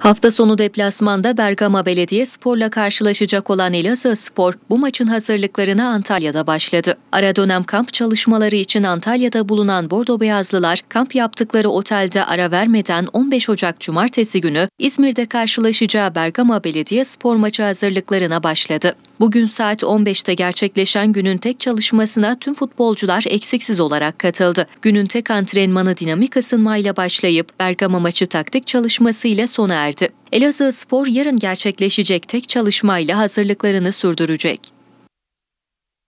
Hafta sonu deplasmanda Bergama Belediye Spor'la karşılaşacak olan Elazığ Spor, bu maçın hazırlıklarına Antalya'da başladı. Ara dönem kamp çalışmaları için Antalya'da bulunan Bordo Beyazlılar, kamp yaptıkları otelde ara vermeden 15 Ocak Cumartesi günü İzmir'de karşılaşacağı Bergama Belediye Spor maçı hazırlıklarına başladı. Bugün saat 15'te gerçekleşen günün tek çalışmasına tüm futbolcular eksiksiz olarak katıldı. Günün tek antrenmanı dinamik ısınmayla başlayıp Bergama maçı taktik çalışmasıyla sona erdi verdi. Elazığ Spor yarın gerçekleşecek tek çalışmayla hazırlıklarını sürdürecek.